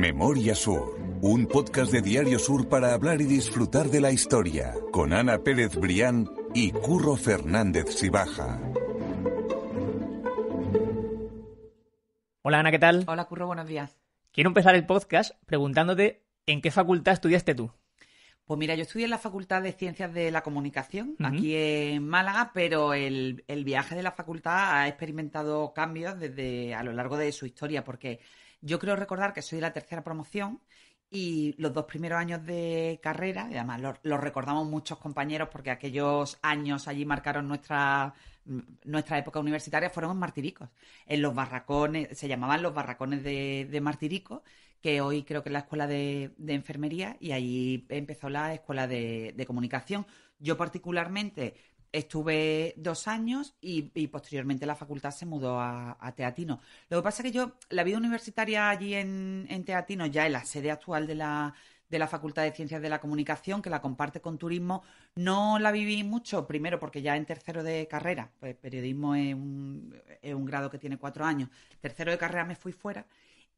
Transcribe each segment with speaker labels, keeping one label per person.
Speaker 1: Memoria Sur, un podcast de Diario Sur para hablar y disfrutar de la historia, con Ana Pérez Brián y Curro Fernández Sibaja.
Speaker 2: Hola Ana, ¿qué tal? Hola Curro, buenos días. Quiero empezar el podcast preguntándote en qué facultad estudiaste tú.
Speaker 3: Pues mira, yo estudié en la Facultad de Ciencias de la Comunicación, aquí en Málaga, pero el, el, viaje de la facultad ha experimentado cambios desde a lo largo de su historia, porque yo creo recordar que soy de la tercera promoción y los dos primeros años de carrera, y además los lo recordamos muchos compañeros porque aquellos años allí marcaron nuestra, nuestra época universitaria, fueron en Martiricos, en los barracones, se llamaban los barracones de, Martiricos, que hoy creo que es la escuela de, enfermería y ahí empezó la escuela de comunicación. Yo particularmente Estuve dos años y, posteriormente la facultad se mudó a, Teatino. Lo que pasa es que yo, la vida universitaria allí en, en Teatino, ya en la sede actual de la, de la Facultad de Ciencias de la Comunicación, que la comparte con turismo, no la viví mucho, primero porque ya en tercero de carrera, pues periodismo es un, es un grado que tiene cuatro años, tercero de carrera me fui fuera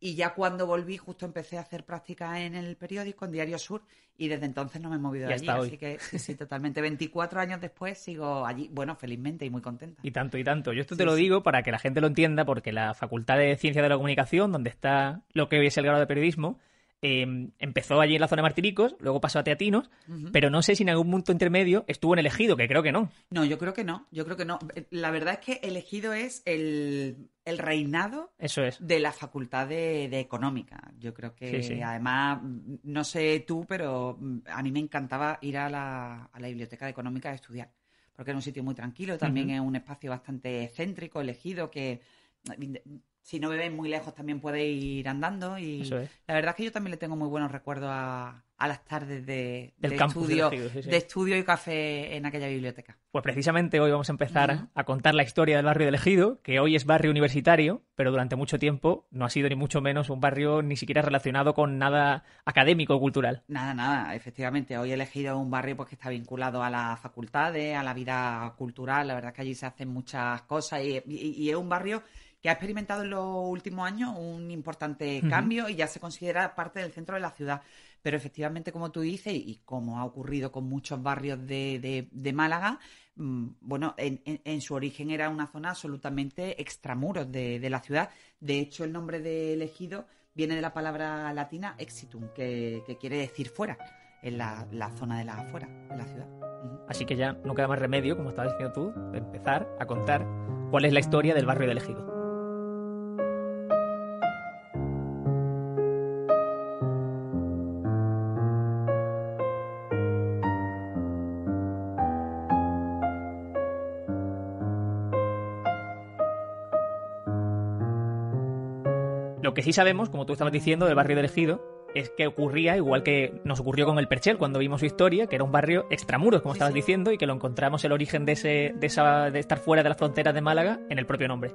Speaker 3: y ya cuando volví, justo empecé a hacer práctica en el periódico, en Diario Sur, y desde entonces no me he movido de allí. así que sí, totalmente. 24 años después sigo allí, bueno, felizmente y muy contenta.
Speaker 2: Y tanto, y tanto. Yo esto te lo digo para que la gente lo entienda, porque la Facultad de Ciencias de la Comunicación, donde está lo que hoy es el grado de periodismo, Em, empezó allí en la zona de Martiricos, luego pasó a Teatinos, pero no sé si en algún punto intermedio estuvo en elegido, que creo que no.
Speaker 3: No, yo creo que no, yo creo que no. Eh, la verdad es que elegido es el, el reinado de la facultad de, económica. Yo creo que además, mm, no sé tú, pero mm, a mí me encantaba ir a la, biblioteca de económica a estudiar, porque era un sitio muy tranquilo, también es un espacio bastante céntrico, elegido, que si no bebéis muy lejos también podéis ir andando y la verdad es que yo también le tengo muy buenos recuerdos a, las tardes de, estudio, de, estudio y café en aquella biblioteca. Pues precisamente
Speaker 2: hoy vamos a empezar a contar la historia del barrio de Elegido, que hoy es barrio universitario, pero durante mucho tiempo no ha sido ni mucho menos un barrio ni siquiera relacionado con nada académico o cultural.
Speaker 3: Nada, nada, efectivamente. Hoy he elegido un barrio porque que está vinculado a las facultades, a la vida cultural. La verdad es que allí se hacen muchas cosas y es un barrio que ha experimentado en los últimos años un importante cambio y ya se considera parte del centro de la ciudad. Pero efectivamente, como tú dices, y como ha ocurrido con muchos barrios de, Málaga, mm, bueno, en, su origen era una zona absolutamente extramuros de, la ciudad. De hecho, el nombre de Elegido viene de la palabra latina exitum, que, quiere decir fuera, en la, zona de la afuera, de la ciudad.
Speaker 2: Así que ya no queda más remedio, como estabas diciendo tú, empezar a contar cuál es la historia del barrio de ejido. sabemos, como tú estabas diciendo, del barrio del Ejido, es que ocurría igual que nos ocurrió con el Perchel cuando vimos su historia, que era un barrio extramuros, como estabas diciendo, y que lo encontramos el origen de, ese, de, esa, de estar fuera de las fronteras de Málaga en el propio nombre.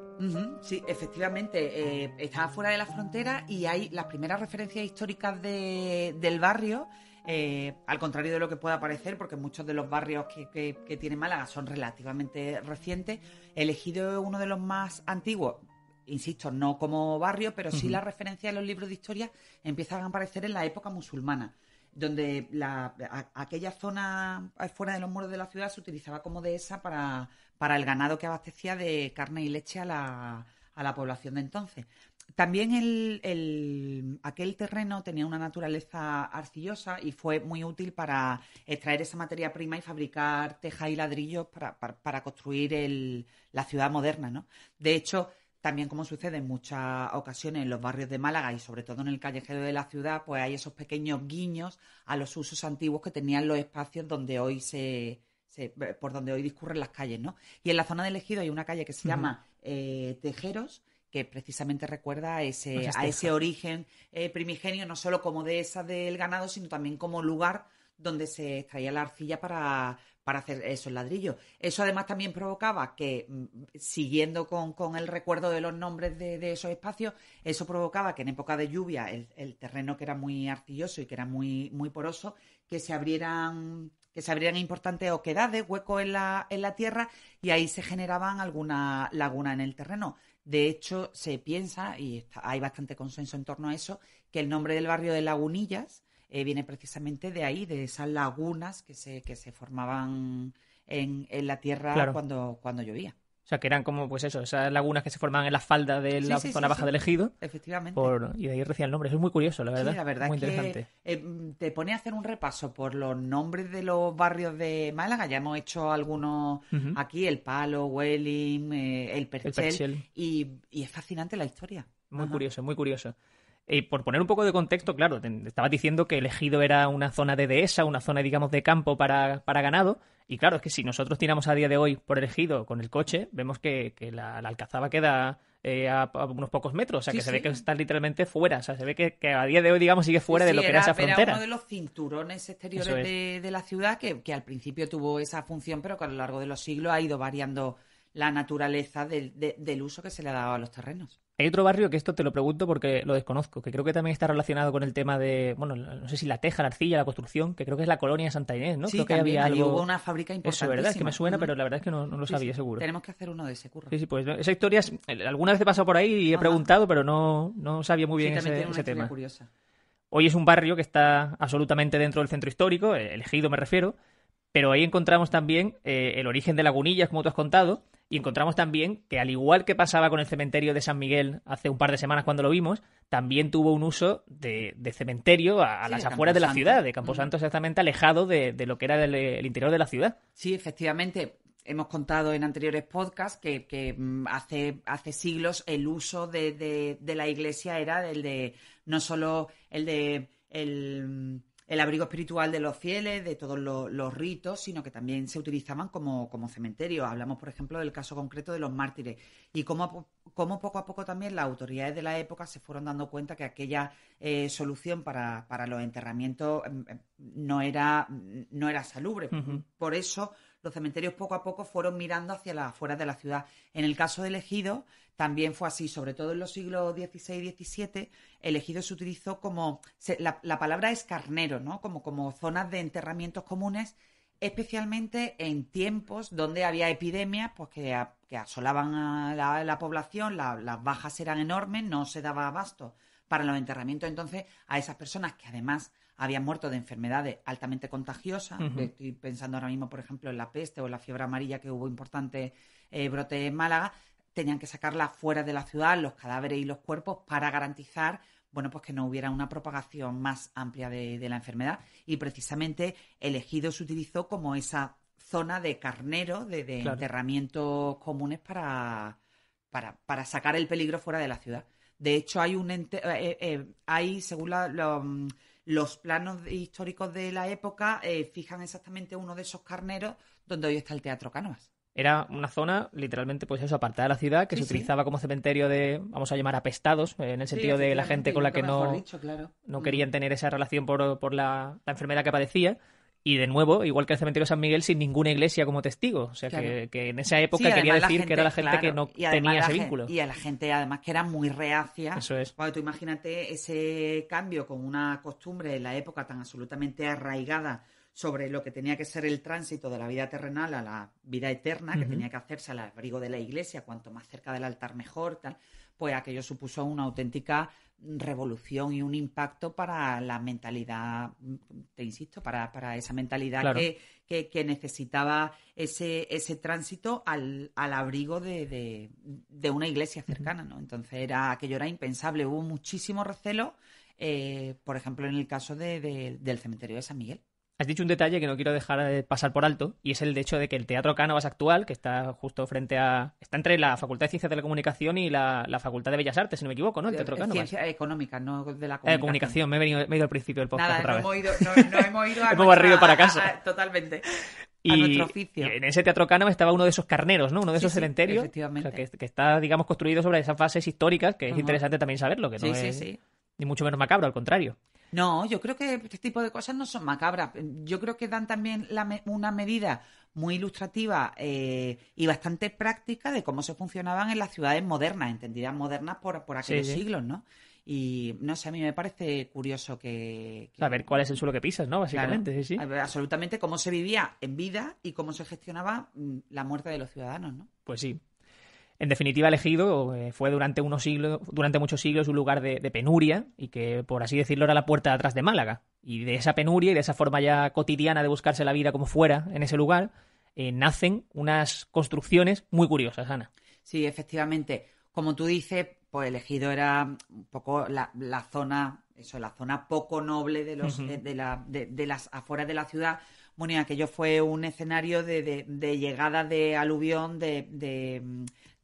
Speaker 3: Sí, efectivamente, eh, estaba fuera de la frontera y hay las primeras referencias históricas del barrio. Eh, al contrario de lo que pueda parecer, porque muchos de los barrios que, que, tiene Málaga son relativamente recientes, elegido uno de los más antiguos, insisto, no como barrio, pero sí la referencia las de los libros de historia empiezan a aparecer en la época musulmana, donde aquella zona eh, fuera de los muros de la ciudad se utilizaba como dehesa para, para el ganado que abastecía de carne y leche a la, población de entonces. También el, aquel terreno tenía una naturaleza arcillosa y fue muy útil para extraer esa materia prima y fabricar ...tejas y ladrillos para, para construir el, la ciudad moderna. ¿no? De hecho, también, como sucede en muchas ocasiones en los barrios de Málaga y sobre todo en el callejero de la ciudad, pues hay esos pequeños guiños a los usos antiguos que tenían los espacios donde hoy se, eh, por donde hoy discurren las calles, ¿no? Y en la zona de Ejido hay una calle que se llama eh, Tejeros, que precisamente recuerda a ese, pues a ese origen eh, primigenio, no solo como dehesa del ganado, sino también como lugar donde se extraía la arcilla para, para hacer esos ladrillos. Eso además también provocaba que, mm, siguiendo con, el recuerdo de los nombres de, esos espacios, eso provocaba que en época de lluvia el, terreno que era muy arcilloso y que era muy, muy poroso, que se abrieran que se abrieran importantes oquedades, huecos en la, en la tierra y ahí se generaban alguna laguna en el terreno. De hecho, se piensa, y hay bastante consenso en torno a eso, que el nombre del barrio de Lagunillas eh, viene precisamente de ahí, de esas lagunas que se, que se formaban en, en la tierra cuando, cuando llovía.
Speaker 2: O sea, que eran como, pues eso, esas lagunas que se formaban en la falda de la zona baja del ejido. Efectivamente. y de ahí recién el nombre. es muy curioso, la verdad. la muy interesante.
Speaker 3: Eh, te pone a hacer un repaso por los nombres de los barrios de Málaga. Ya hemos hecho algunos aquí, El Palo, Welling, eh, El Perchel. Y, es fascinante la historia.
Speaker 2: Muy curioso, muy curioso. Y eh, por poner un poco de contexto, claro, estaba estabas diciendo que el ejido era una zona de dehesa, una zona, digamos, de campo para, para ganado. Y claro, es que si nosotros tiramos a día de hoy por el ejido con el coche, vemos que, la, alcazaba queda eh, a, unos pocos metros. O sea, que se ve que está literalmente fuera. O sea, se ve que, a día de hoy, digamos, sigue fuera de lo que era esa frontera. Era uno de
Speaker 3: los cinturones exteriores de, la ciudad que, que al principio tuvo esa función, pero que a lo largo de los siglos ha ido variando la naturaleza del, del, uso que se le ha dado a los terrenos. Hay
Speaker 2: otro barrio que esto te lo pregunto porque lo desconozco, que creo que también está relacionado con el tema de, bueno, no sé si la teja, la arcilla, la construcción, que creo que es la colonia de Santa Inés, ¿no? Sí, creo que había hubo una fábrica importante. Es ¿verdad? Es que me suena, pero la verdad es que no, lo sabía, seguro. Tenemos
Speaker 3: que hacer uno de ese curro.
Speaker 2: Sí, sí, pues esa historia, es... Eh, alguna vez he pasado por ahí y he preguntado, pero no, no sabía muy bien ese, una tema. Curiosa. Hoy es un barrio que está absolutamente dentro del centro histórico, eh, elegido me refiero, pero ahí encontramos también eh, el origen de Lagunillas, como tú has contado, y encontramos también que, al igual que pasaba con el cementerio de San Miguel hace un par de semanas cuando lo vimos, también tuvo un uso de, cementerio a, las afueras de la ciudad, de Camposanto
Speaker 3: exactamente, alejado de, lo que era el, interior de la ciudad. Sí, efectivamente hemos contado en anteriores podcasts que, mm, hace, hace, siglos el uso de, la iglesia era el de no solo el de el, mm, el abrigo espiritual de los fieles, de todos los, ritos, sino que también se utilizaban como, como cementerios. Hablamos, por ejemplo, del caso concreto de los mártires y cómo, poco a poco también las autoridades de la época se fueron dando cuenta que aquella eh, solución para, para, los enterramientos mm, eh, no era, mm, no era salubre. Por eso los cementerios poco a poco fueron mirando hacia las afueras de la ciudad. En el caso de ejido también fue así, sobre todo en los siglos XVI y XVII, el ejido se utilizó como, la, palabra es carnero, ¿no? Como, como zonas de enterramientos comunes, especialmente en tiempos donde había epidemias pues que, asolaban a la, población, las bajas eran enormes, no se daba abasto para los enterramientos. Entonces, a esas personas que además habían muerto de enfermedades altamente contagiosas. Estoy pensando ahora mismo, por ejemplo, en la peste o la fiebre amarilla que hubo importante eh, brote en Málaga. Tenían que sacarla fuera de la ciudad, los cadáveres y los cuerpos, para garantizar bueno, pues que no hubiera una propagación más amplia de, la enfermedad. Y precisamente el ejido se utilizó como esa zona de carnero, de, enterramientos comunes para, para, sacar el peligro fuera de la ciudad. De hecho, hay un eh, eh, hay, según la, mm, los planos históricos de la época eh, fijan exactamente uno de esos carneros donde hoy está el Teatro Cánovas.
Speaker 2: Era una zona, literalmente, pues eso, apartada de la ciudad, que se utilizaba como cementerio de, vamos a llamar, apestados, eh, en el sentido de la gente con la que no, no mm. querían tener esa relación por, por la, la enfermedad que padecía y de nuevo, igual que el cementerio de San Miguel, sin ninguna iglesia como testigo. O sea, que, en esa época quería decir que era la gente que no tenía ese vínculo. Y a la
Speaker 3: gente, además, que era muy reacia. Eso es. Cuando tú imagínate ese cambio con una costumbre en la época tan absolutamente arraigada sobre lo que tenía que ser el tránsito de la vida terrenal a la vida eterna, que tenía que hacerse al abrigo de la iglesia, cuanto más cerca del altar mejor, tal, pues aquello supuso una auténtica revolución y un impacto para la mentalidad, te insisto, para, esa mentalidad que, necesitaba ese, ese tránsito al, abrigo de, una iglesia cercana, ¿no? Entonces era, aquello era impensable, hubo muchísimo recelo, eh, por ejemplo, en el caso del cementerio de San Miguel. Has dicho un detalle que no quiero dejar de eh, pasar por alto, y es el de hecho de que el Teatro Cánovas
Speaker 2: actual, que está justo frente a. está entre la Facultad de Ciencias de la Comunicación y la, Facultad de Bellas Artes, si no me equivoco, ¿no? El Teatro Cánovas. Ciencia
Speaker 3: económica, no de la eh, comunicación. comunicación, me he, me he ido al principio del podcast. otra no, vez. Hemos ido, no, no, hemos ido a. barrido para casa. totalmente. Y, nuestro
Speaker 2: oficio. en ese Teatro Cánovas estaba uno de esos carneros, ¿no? Uno de esos que, está, digamos, construido sobre esas fases históricas, que es interesante también saberlo, que no es... Sí, sí, sí ni mucho menos macabra al contrario.
Speaker 3: No, yo creo que este tipo de cosas no son macabras. Yo creo que dan también una medida muy ilustrativa eh, y bastante práctica de cómo se funcionaban en las ciudades modernas, entendidas modernas por, por aquellos siglos, ¿no? Y no sé, a mí me parece curioso que. A ver cuál es el suelo que pisas, ¿no? Básicamente, sí, sí. absolutamente cómo se vivía en vida y cómo se gestionaba mm, la muerte de los ciudadanos, ¿no?
Speaker 2: Pues sí en definitiva elegido eh, fue durante unos siglos, durante muchos siglos un lugar de, penuria y que por así decirlo era la puerta de atrás de Málaga. Y de esa penuria y de esa forma ya cotidiana de buscarse la vida como fuera en ese lugar, eh, nacen unas construcciones muy curiosas, Ana.
Speaker 3: Sí, efectivamente. Como tú dices, pues elegido era un poco la, zona, eso, la zona poco noble de los, de, las afueras de la ciudad. Bueno, y aquello fue un escenario de, llegada de aluvión de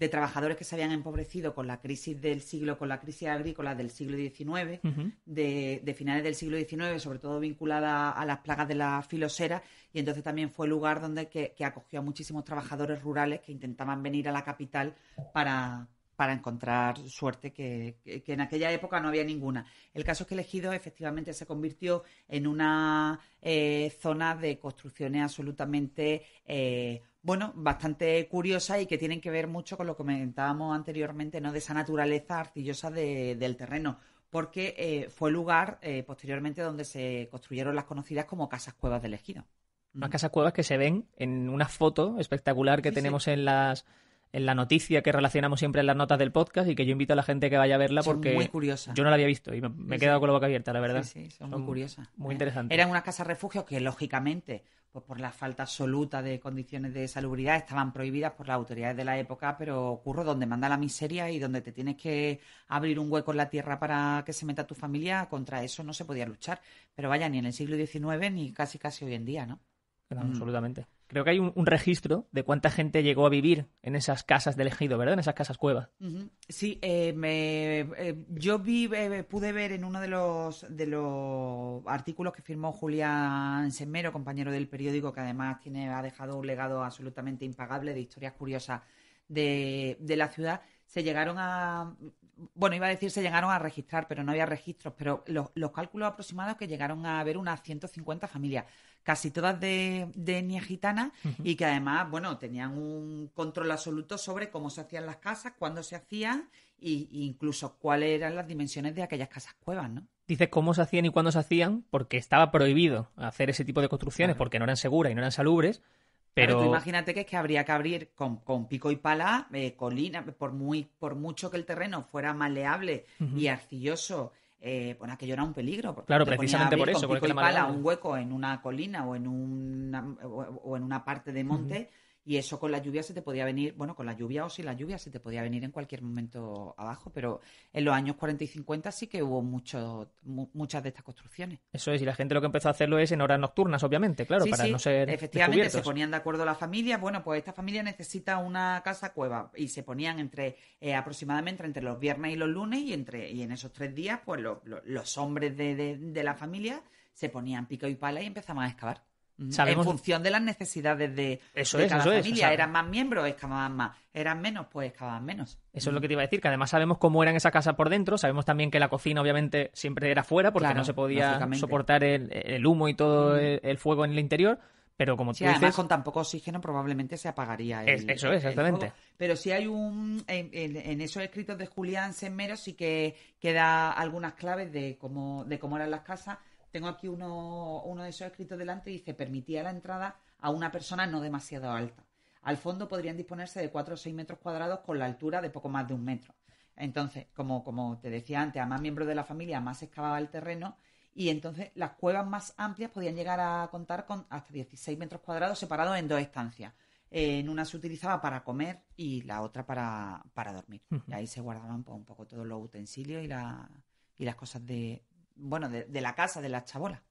Speaker 3: de trabajadores que se habían empobrecido con la crisis del siglo, con la crisis agrícola del siglo XIX, de, finales del siglo XIX, sobre todo vinculada a las plagas de la filosera, y entonces también fue el lugar donde acogió a muchísimos trabajadores rurales que intentaban venir a la capital para, para encontrar suerte que, en aquella época no había ninguna. El caso es que elegido efectivamente se convirtió en una eh, zona de construcciones absolutamente eh, bueno, bastante curiosa y que tienen que ver mucho con lo que comentábamos anteriormente, ¿no? De esa naturaleza arcillosa del terreno, porque eh, fue lugar eh, posteriormente donde se construyeron las conocidas como casas cuevas del ejido.
Speaker 2: Unas mm. casas cuevas que se ven en una foto espectacular que tenemos en las en la noticia que relacionamos siempre en las notas del podcast y que yo invito a la gente que vaya a verla Porque. porque muy yo no la había visto y me, he quedado con la boca abierta, la verdad. Sí, sí son, muy curiosas. Muy eh, interesantes.
Speaker 3: Eran unas casas refugios que lógicamente pues por la falta absoluta de condiciones de salubridad, estaban prohibidas por las autoridades de la época, pero ocurre donde manda la miseria y donde te tienes que abrir un hueco en la tierra para que se meta tu familia, contra eso no se podía luchar. Pero vaya, ni en el siglo XIX ni casi casi hoy en día, ¿no?
Speaker 2: Mm. Absolutamente creo que hay un, registro de cuánta gente llegó a vivir en esas casas de elegido, ¿verdad? En esas casas cuevas.
Speaker 3: Sí, eh, me, eh, yo eh, pude ver en uno de los, de los artículos que firmó Julián Semero, compañero del periódico, que además tiene, ha dejado un legado absolutamente impagable de historias curiosas de, de la ciudad se llegaron a, bueno, iba a decir se llegaron a registrar, pero no había registros, pero los, cálculos aproximados que llegaron a haber unas 150 familias, casi todas de, de etnia gitana y que además, bueno, tenían un control absoluto sobre cómo se hacían las casas, cuándo se hacían e incluso cuáles eran las dimensiones de aquellas casas cuevas, ¿no?
Speaker 2: Dices cómo se hacían y cuándo se hacían, porque estaba prohibido hacer ese tipo de construcciones, porque no eran seguras y no eran salubres, pero...
Speaker 3: imagínate que es que habría que abrir con, pico y pala, eh, colina, por, muy, por mucho que el terreno fuera maleable y arcilloso, eh, bueno, aquello era un peligro. Claro, precisamente por eso. Con pico y pala, un hueco en una colina o en una, o en una parte de monte, y eso con la lluvia se te podía venir, bueno, con la lluvia o sin la lluvia se te podía venir en cualquier momento abajo, pero en los años 40 y 50 sí que hubo mucho, muchas de estas construcciones. Eso es, y la gente lo que empezó
Speaker 2: a hacerlo es en horas nocturnas, obviamente, claro, para no ser. Efectivamente, se ponían
Speaker 3: de acuerdo las familias, bueno, pues esta familia necesita una casa cueva y se ponían entre eh, aproximadamente entre los viernes y los lunes y, entre, y en esos tres días, pues los hombres de, de la familia se ponían pico y pala y empezaban a excavar. En función de las necesidades de, cada familia. eran más miembros, excavaban más. Eran menos, pues excavaban menos. Eso es lo que te iba a
Speaker 2: decir, que además sabemos cómo era esa casa por dentro. Sabemos también que la cocina, obviamente, siempre era fuera porque no se podía soportar el,
Speaker 3: humo y todo el, fuego en el interior pero como tú además con tan poco oxígeno probablemente se apagaría el, eso es, exactamente pero si hay un en, esos escritos de Julián Semero sí que queda algunas claves de cómo de cómo eran las casas tengo aquí uno, de esos escritos delante y dice, permitía la entrada a una persona no demasiado alta. Al fondo podrían disponerse de 4 o 6 metros cuadrados con la altura de poco más de un metro. Entonces, como, te decía antes, a más miembros de la familia más se excavaba el terreno y entonces las cuevas más amplias podían llegar a contar con hasta 16 metros cuadrados separados en dos estancias. en una se utilizaba para comer y la otra para, dormir. Y ahí se guardaban pues, un poco todos los utensilios y las cosas de, bueno, de, la casa, de las chabolas.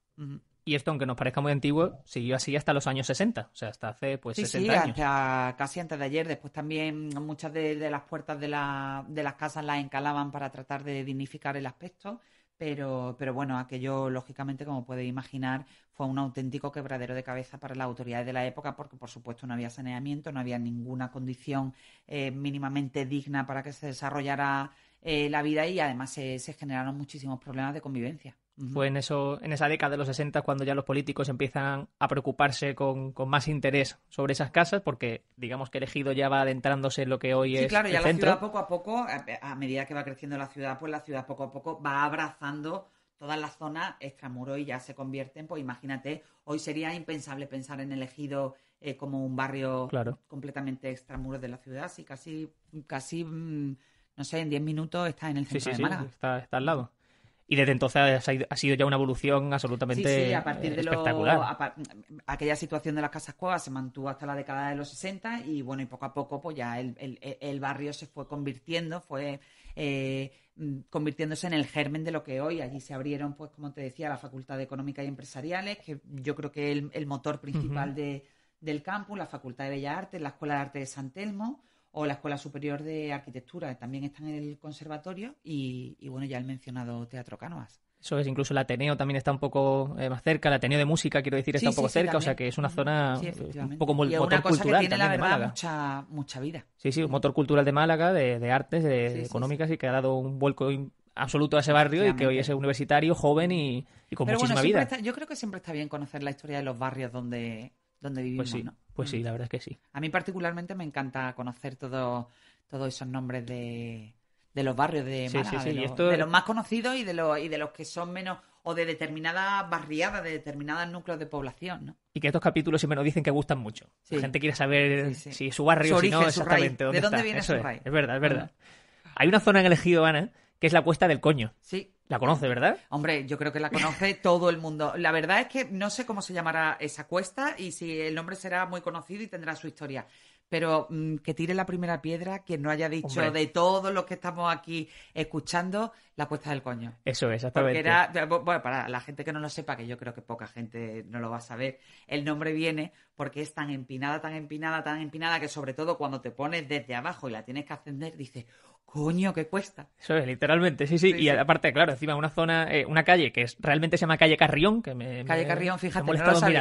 Speaker 2: Y esto, aunque nos parezca muy antiguo, siguió así hasta los años 60, o sea, hasta hace pues sí, años.
Speaker 3: Hasta casi antes de ayer. Después también muchas de, las puertas de, de, las casas las encalaban para tratar de dignificar el aspecto, pero, pero bueno, aquello, lógicamente, como puede imaginar, fue un auténtico quebradero de cabeza para las autoridades de la época, porque por supuesto no había saneamiento, no había ninguna condición eh, mínimamente digna para que se desarrollara eh, la vida y además se, generaron muchísimos problemas de convivencia.
Speaker 2: Fue en, eso, en esa década de los 60 cuando ya los políticos empiezan a preocuparse con, más interés sobre esas casas, porque digamos que el ejido ya va adentrándose en lo que hoy es. Sí, claro, ya
Speaker 3: poco a poco, a medida que va creciendo la ciudad, pues la ciudad poco a poco va abrazando todas las zonas extramuros y ya se convierten, pues imagínate, hoy sería impensable pensar en el ejido eh, como un barrio completamente extramuros de la ciudad, así casi, casi mm, no sé, en 10 minutos está en el centro de Málaga. Sí, está, al lado.
Speaker 2: Y desde entonces ha sido ya una evolución absolutamente sí, a partir eh, de Lo,
Speaker 3: aquella situación de las casas cuevas se mantuvo hasta la década de los 60 y bueno, y poco a poco pues ya el, barrio se fue convirtiendo, fue eh, convirtiéndose en el germen de lo que hoy. Allí se abrieron, pues como te decía, la Facultad de Económica y Empresariales, que yo creo que es el, motor principal del campus, la Facultad de Bellas Artes, la Escuela de Arte de San Telmo o la Escuela Superior de Arquitectura, también está en el conservatorio y, bueno, ya el mencionado Teatro Canoas.
Speaker 2: Eso es, incluso el Ateneo también está un poco eh, más cerca, el Ateneo de Música, quiero decir, está un poco cerca, o sea que es una zona eh, un poco motor cultural que tiene, la verdad,
Speaker 3: Mucha, mucha vida.
Speaker 2: Sí, sí, un motor cultural de Málaga, de, artes, de, económicas y que ha dado un vuelco absoluto a ese barrio y que hoy es universitario, joven y, con muchísima vida.
Speaker 3: yo creo que siempre está bien conocer la historia de los barrios donde, donde pues vivimos. Pues sí, ¿no? pues sí, mm. la verdad es que sí. A mí particularmente me encanta conocer todos todo esos nombres de, de los barrios de Madrid De, los, más conocidos y de los y de los que son menos o de determinadas barriadas, de determinados núcleos de población, ¿no?
Speaker 2: Y que estos capítulos siempre nos dicen que gustan mucho. La gente quiere saber si su barrio, si no, exactamente, ¿De dónde viene su es. raíz? Es verdad, es verdad. Hay una zona en el elegido Ana que es la cuesta del coño. Sí. La conoce, ¿verdad?
Speaker 3: Hombre, yo creo que la conoce todo el mundo. La verdad es que no sé cómo se llamará esa cuesta y si el nombre será muy conocido y tendrá su historia. Pero mm, que tire la primera piedra quien no haya dicho de todos los que estamos aquí escuchando la cuesta del coño. Eso, exactamente. era, bueno, para la gente que no lo sepa, que yo creo que poca gente no lo va a saber, el nombre viene porque es tan empinada, tan empinada, tan empinada que sobre todo cuando te pones desde abajo y la tienes que ascender, dices, coño, qué cuesta. Eso es,
Speaker 2: literalmente, sí, sí. y aparte, claro, encima una zona, eh, una calle que es, realmente se llama Calle Carrión, que me... Calle Carrión, fíjate, molestado no lo sabía.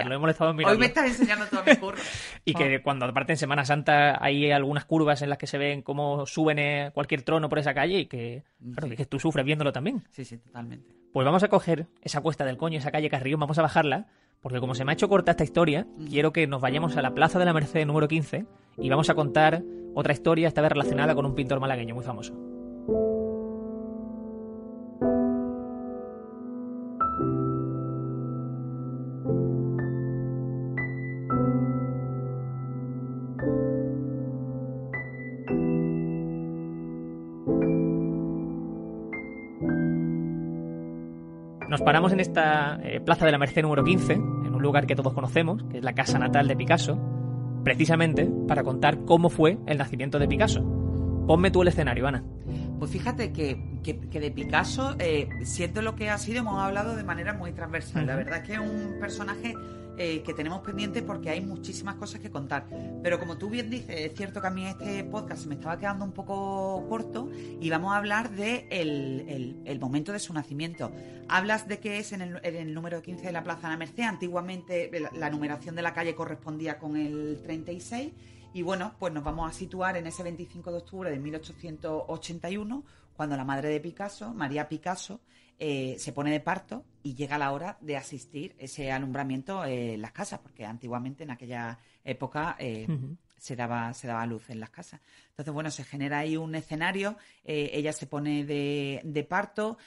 Speaker 2: Mirarlo, Hoy me estás
Speaker 3: enseñando todo mi
Speaker 2: curvas. y que ah. cuando, aparte, en Semana Santa hay algunas curvas en las que se ven cómo suben eh, cualquier trono por esa calle y que, claro, que tú sufres viéndolo también. Sí, sí, totalmente. Pues vamos a coger esa cuesta del coño, esa Calle Carrión, vamos a bajarla, porque como se me ha hecho corta esta historia, quiero que nos vayamos a la Plaza de la Merced número 15 y vamos a contar otra historia, esta vez relacionada con un pintor malagueño muy famoso. Nos paramos en esta eh, plaza de la Merced número 15, en un lugar que todos conocemos, que es la casa natal de Picasso, precisamente para contar cómo fue el nacimiento de Picasso. Ponme tú el escenario, Ana. Pues fíjate que,
Speaker 3: de Picasso, eh, siendo lo que ha sido, hemos hablado de manera muy transversal. La verdad es que es un personaje eh, que tenemos pendiente porque hay muchísimas cosas que contar. Pero como tú bien dices, es cierto que a mí este podcast se me estaba quedando un poco corto y vamos a hablar de momento de su nacimiento. Hablas de que es en el, número 15 de la Plaza de la Merced. Antiguamente la, la numeración de la calle correspondía con el 36 y bueno, pues nos vamos a situar en ese 25 de octubre de 1881, cuando la madre de Picasso, María Picasso, eh, se pone de parto y llega la hora de asistir ese alumbramiento eh, en las casas, porque antiguamente en aquella época eh, se, daba, se daba luz en las casas. Entonces, bueno, se genera ahí un escenario, ella se pone de, de parto,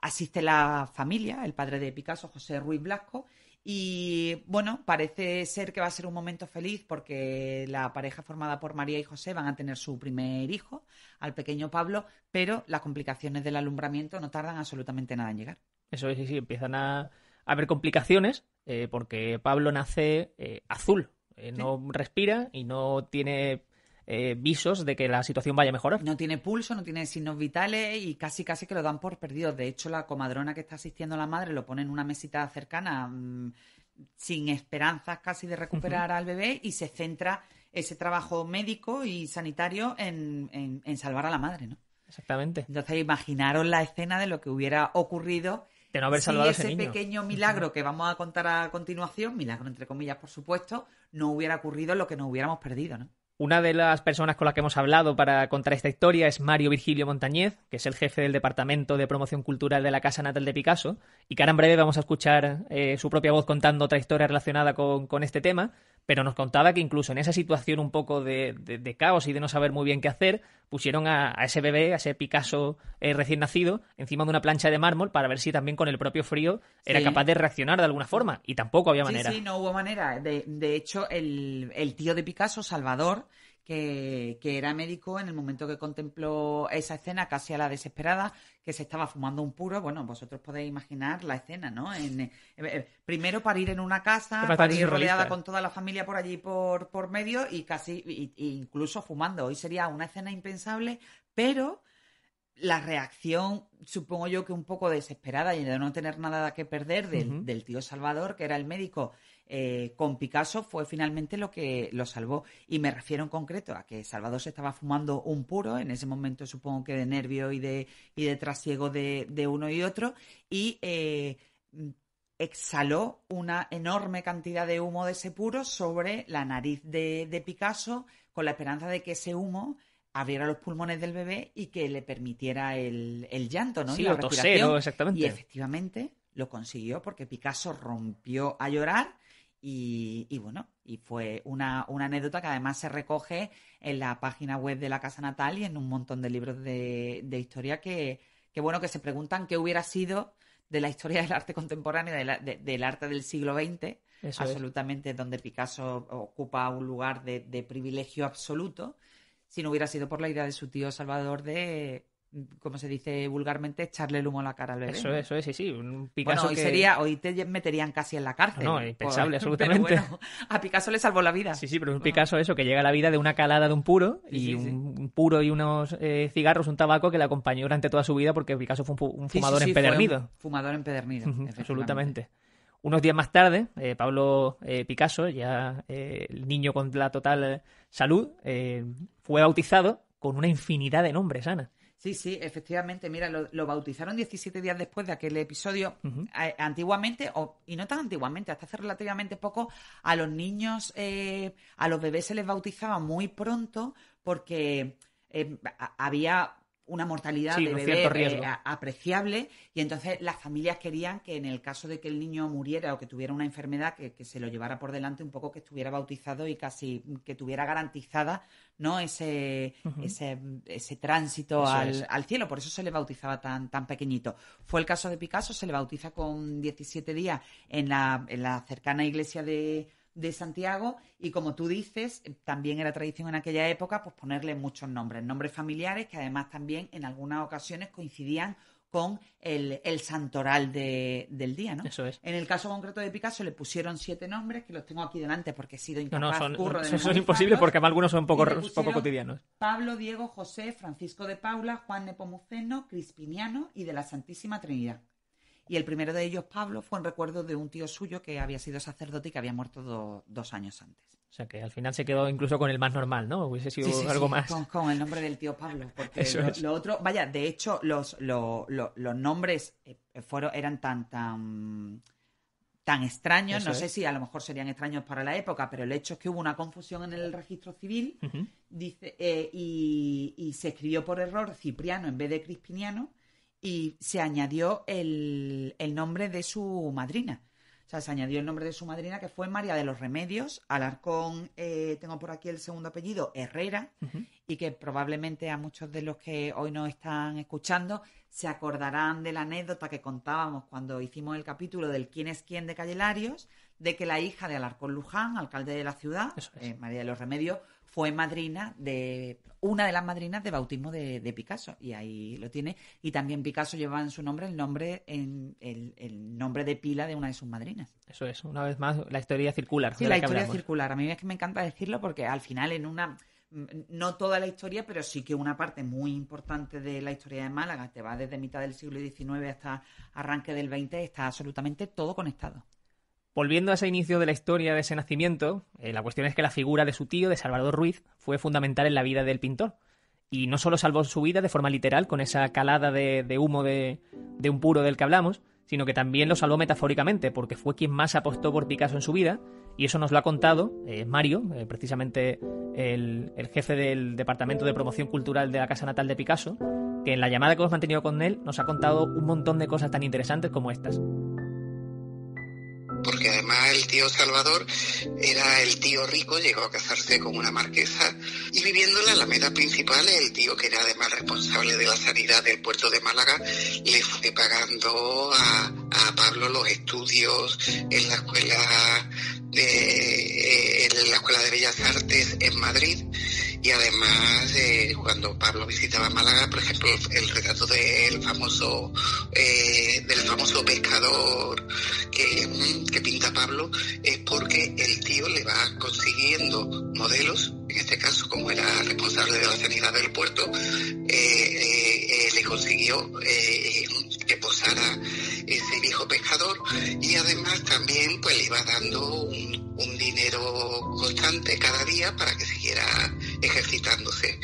Speaker 3: asiste la familia, el padre de Picasso, José Ruiz Blasco, y bueno, parece ser que va a ser un momento feliz porque la pareja formada por María y José van a tener su primer hijo, al pequeño Pablo, pero las complicaciones del alumbramiento no tardan absolutamente nada en llegar.
Speaker 2: Eso sí, sí, empiezan a, haber complicaciones eh, porque Pablo nace eh, azul, eh, no respira y no tiene
Speaker 3: eh, visos de que la situación vaya mejor. No tiene pulso, no tiene signos vitales y casi casi que lo dan por perdido. De hecho, la comadrona que está asistiendo a la madre lo pone en una mesita cercana mm, sin esperanzas casi de recuperar al bebé y se centra ese trabajo médico y sanitario en, salvar a la madre, ¿no? Exactamente. Entonces imaginaros la escena de lo que hubiera ocurrido de no haber si salvado ese, pequeño milagro que vamos a contar a continuación, milagro entre comillas, por supuesto, no hubiera ocurrido lo que nos hubiéramos perdido, ¿no?
Speaker 2: Una de las personas con las que hemos hablado para contar esta historia es Mario Virgilio Montañez, que es el jefe del Departamento de Promoción Cultural de la Casa Natal de Picasso, y que ahora en breve vamos a escuchar eh, su propia voz contando otra historia relacionada con este tema pero nos contaba que incluso en esa situación un poco de, de, caos y de no saber muy bien qué hacer, pusieron a, ese bebé, a ese Picasso eh, recién nacido, encima de una plancha de mármol para ver si también con el propio frío era capaz de reaccionar de alguna forma. Y tampoco había manera. Sí, sí
Speaker 3: no hubo manera. De, de hecho, el, el tío de Picasso, Salvador, que, era médico en el momento que contempló esa escena casi a la desesperada, que se estaba fumando un puro. Bueno, vosotros podéis imaginar la escena, ¿no? En, eh, eh, primero para ir en una casa, para ir rodeada con toda la familia por allí por, por medio y casi incluso fumando. Hoy sería una escena impensable, pero la reacción, supongo yo que un poco desesperada y de no tener nada que perder del, del tío Salvador, que era el médico eh, con Picasso fue finalmente lo que lo salvó. Y me refiero en concreto a que Salvador se estaba fumando un puro, en ese momento supongo que de nervio y de, y de trasiego de, uno y otro, y eh, exhaló una enorme cantidad de humo de ese puro sobre la nariz de, Picasso con la esperanza de que ese humo abriera los pulmones del bebé y que le permitiera el, llanto, ¿no? y la respiración. exactamente. Y efectivamente lo consiguió porque Picasso rompió a llorar y, bueno, y fue una, anécdota que además se recoge en la página web de la Casa Natal y en un montón de libros de, de historia que, que, bueno, que se preguntan qué hubiera sido de la historia del arte contemporáneo, del arte del siglo XX, absolutamente donde Picasso ocupa un lugar de, privilegio absoluto, si no hubiera sido por la idea de su tío Salvador de como se dice vulgarmente, echarle el humo a la cara al bebé. Eso, eso
Speaker 2: es, sí, sí. Un Picasso bueno, hoy, sería,
Speaker 3: hoy te meterían casi en la cárcel. No, impensable, absolutamente. a Picasso le salvó la vida.
Speaker 2: Sí, sí, pero un Picasso eso, que llega a la vida de una calada de un puro, y un, puro y unos eh, cigarros, un tabaco que le acompañó durante toda su vida porque Picasso fue un, fumador empedernido. fumador empedernido, absolutamente. Unos días más tarde, eh, Pablo eh, Picasso, ya el niño con la total salud, fue bautizado con una infinidad de nombres, Ana.
Speaker 3: Sí, sí, efectivamente. Mira, lo, bautizaron 17 días después de aquel episodio. antiguamente, y no tan antiguamente, hasta hace relativamente poco, a los niños, eh, a los bebés se les bautizaba muy pronto porque eh, había una mortalidad de bebé eh, apreciable y entonces las familias querían que en el caso de que el niño muriera o que tuviera una enfermedad que, se lo llevara por delante un poco que estuviera bautizado y casi que tuviera garantizada no ese ese, tránsito al, cielo por eso se le bautizaba tan tan pequeñito fue el caso de Picasso se le bautiza con 17 días en la, en la cercana iglesia de de Santiago y como tú dices, también era tradición en aquella época pues ponerle muchos nombres, nombres familiares que además también en algunas ocasiones coincidían con el, el santoral de, del día, ¿no? Eso es. En el caso concreto de Picasso le pusieron siete nombres, que los tengo aquí delante porque he sido incapaz, No, no, son, imposible porque algunos son poco cotidianos. Pablo, Diego, José, Francisco de Paula, Juan Nepomuceno, Crispiniano y de la Santísima Trinidad. Y el primero de ellos, Pablo, fue en recuerdo de un tío suyo que había sido sacerdote y que había muerto dos años antes.
Speaker 2: O sea que al final se quedó incluso con el más normal,
Speaker 3: ¿no? Hubiese sido algo más. Con, el nombre del tío Pablo. Porque lo, otro, vaya, de hecho, los, lo, los nombres eh, fueron, eran tan, tan, tan extraños. no sé si a lo mejor serían extraños para la época, pero el hecho es que hubo una confusión en el registro civil dice, eh, y, y se escribió por error Cipriano en vez de Crispiniano y se añadió el, el nombre de su madrina. O sea, se añadió el nombre de su madrina, que fue María de los Remedios, Alarcón, eh, tengo por aquí el segundo apellido, Herrera, y que probablemente a muchos de los que hoy nos están escuchando se acordarán de la anécdota que contábamos cuando hicimos el capítulo del quién es quién de Callelarios, de que la hija de Alarcón Luján, alcalde de la ciudad, eh, María de los Remedios, fue madrina de una de las madrinas de bautismo de, Picasso y ahí lo tiene y también Picasso lleva en su nombre el nombre en el, nombre de pila de una de sus madrinas. Eso
Speaker 2: es, una vez más la historia circular. Sí, la, historia circular.
Speaker 3: A mí es que me encanta decirlo porque al final en una mm, no toda la historia, pero sí que una parte muy importante de la historia de Málaga, que va desde mitad del siglo XIX hasta arranque del XX, está absolutamente todo conectado.
Speaker 2: Volviendo a ese inicio de la historia de ese nacimiento, eh, la cuestión es que la figura de su tío, de Salvador Ruiz, fue fundamental en la vida del pintor. Y no solo salvó su vida de forma literal con esa calada de, humo de, un puro del que hablamos, sino que también lo salvó metafóricamente, porque fue quien más apostó por Picasso en su vida, y eso nos lo ha contado eh, Mario, eh, precisamente el, el, jefe del Departamento de Promoción Cultural de la Casa Natal de Picasso, que en la llamada que hemos mantenido con él nos ha contado un montón de cosas tan interesantes como estas
Speaker 1: además el tío Salvador era el tío rico, llegó a casarse con una marquesa y viviendo la alameda principal, el tío que era además responsable de la sanidad del puerto de Málaga, le fue pagando a, Pablo los estudios en la escuela de, eh, en la Escuela de Bellas Artes en Madrid y además eh, cuando Pablo visitaba Málaga, por ejemplo, el, retrato del famoso eh, del famoso pescador que, pinta Pablo es porque el tío le va consiguiendo modelos, en este caso como era responsable de la sanidad del puerto, eh, eh, eh, le consiguió que posara ese viejo pescador y además también pues le iba dando un dinero constante cada día para que siguiera ejercitándose.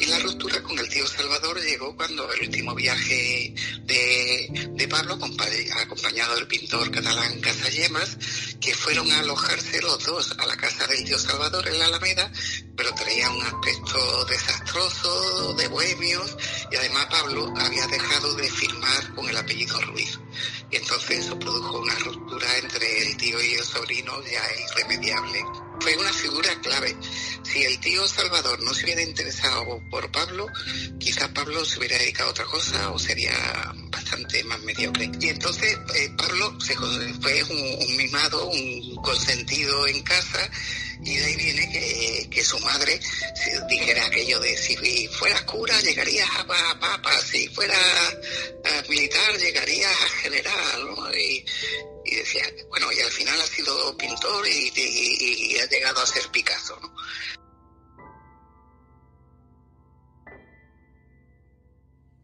Speaker 1: Y la ruptura con el tío Salvador llegó cuando el último viaje de, de Pablo, acompañado del pintor catalán Casallemas, que fueron a alojarse los dos a la casa del tío Salvador en la Alameda, pero traía un aspecto desastroso, de bohemios, y además Pablo había dejado de firmar con el apellido Ruiz. Y entonces eso produjo una ruptura entre el tío y el sobrino ya irremediable fue una figura clave. Si el tío Salvador no se hubiera interesado por Pablo, quizá Pablo se hubiera dedicado a otra cosa o sería más mediocre. Y entonces eh, Pablo fue un, mimado, un consentido en casa, y de ahí viene que, su madre dijera aquello de si fueras cura llegarías a papa, si fuera eh, militar llegarías a general, ¿no? Y, decía, bueno, y al final ha sido pintor y, ha llegado a ser Picasso, ¿no?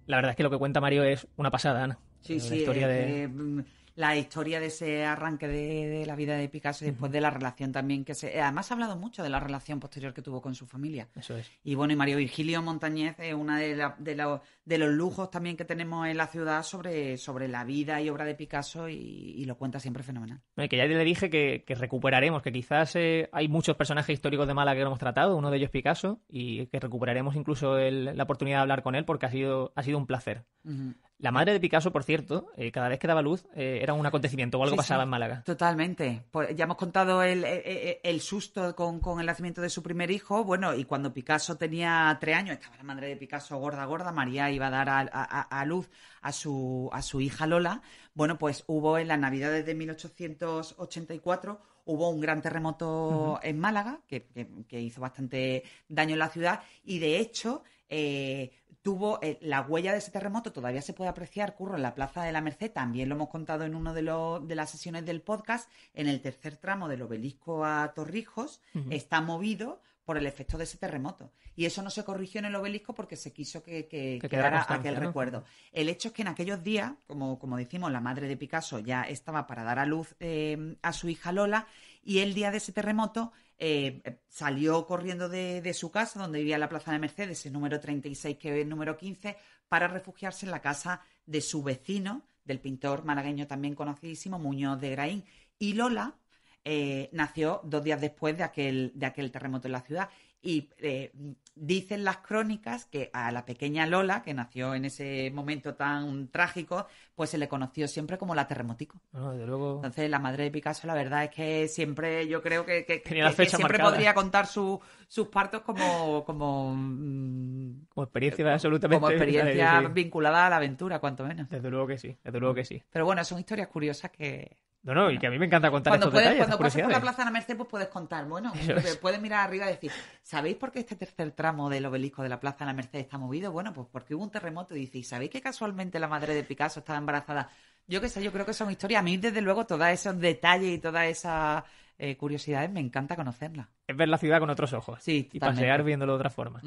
Speaker 2: La verdad es que lo que cuenta Mario es una pasada, Ana. Sí, sí. Historia eh, de...
Speaker 3: Eh, mm, la historia de ese arranque de, la vida de Picasso y después de la relación también que se... Además ha hablado mucho de la relación posterior que tuvo con su familia. Eso es. Y bueno, y Mario Virgilio Montañez es uno de, de, los lujos también que tenemos en la ciudad sobre, sobre la vida y obra de Picasso y, lo cuenta siempre fenomenal.
Speaker 2: Que ya le dije que, recuperaremos, que quizás eh, hay muchos personajes históricos de Mala que no hemos tratado, uno de ellos Picasso, y que recuperaremos incluso la oportunidad de hablar con él porque ha sido, ha sido un placer.
Speaker 3: La madre de Picasso, por cierto, eh, cada vez que daba luz eh, era un acontecimiento o algo pasaba en Málaga. Totalmente. Pues, ya hemos contado el, eh, susto con, el nacimiento de su primer hijo. Bueno, y cuando Picasso tenía tres años, estaba la madre de Picasso gorda, gorda, María iba a dar a, a, luz a su, a su hija Lola. Bueno, pues hubo en las Navidades de 1884 hubo un gran terremoto en Málaga que, que, hizo bastante daño en la ciudad y de hecho tuvo eh, la huella de ese terremoto, todavía se puede apreciar, Curro, en la Plaza de la Merced, también lo hemos contado en una de, de las sesiones del podcast, en el tercer tramo del obelisco a Torrijos, está movido por el efecto de ese terremoto. Y eso no se corrigió en el obelisco porque se quiso que, quedara aquel recuerdo. El hecho es que en aquellos días, como, decimos, la madre de Picasso ya estaba para dar a luz eh, a su hija Lola y el día de ese terremoto eh, eh, salió corriendo de, su casa, donde vivía la Plaza de Mercedes, el número 36, que es el número 15, para refugiarse en la casa de su vecino, del pintor malagueño también conocidísimo, Muñoz de Graín. Y Lola eh, nació dos días después de aquel, de aquel terremoto en la ciudad. Y dicen las crónicas que a la pequeña Lola, que nació en ese momento tan trágico, pues se le conoció siempre como la terremotico.
Speaker 1: luego...
Speaker 3: Entonces, la madre de Picasso, la verdad es que siempre, yo creo que, siempre podría contar sus partos como...
Speaker 2: Como, mm, como experiencia absolutamente... Como experiencia
Speaker 3: vinculada a la aventura, cuanto menos. Desde luego que sí, desde luego que sí. Pero bueno, son historias curiosas que,
Speaker 2: no, no, y que a mí me encanta contar cuando estos detalles, Cuando pases por la
Speaker 3: Plaza de la Merced, pues puedes contar. Bueno, puedes mirar arriba y decir, ¿sabéis por qué este tercer tramo del obelisco de la Plaza de la Merced está movido? Bueno, pues porque hubo un terremoto y dices, ¿sabéis que casualmente la madre de Picasso estaba embarazada? Yo qué sé, yo creo que son historias. A mí, desde luego, todos esos detalles y todas esas eh, curiosidades me encanta conocerlas.
Speaker 2: Es ver la ciudad con otros ojos. Sí, y pasear viéndolo de otra forma.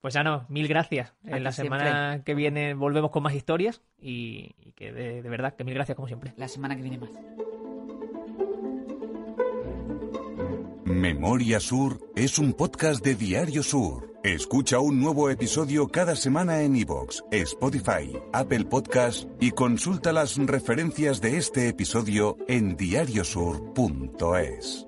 Speaker 2: Pues ya no, mil gracias. en la semana que viene volvemos con más historias y, que de, de verdad, que mil gracias como siempre. La semana que viene más.
Speaker 1: Memoria Sur es un podcast de Diario Sur. Escucha un nuevo episodio cada semana en iVoox, Spotify, Apple Podcast y consulta las referencias de este episodio en diariosur.es.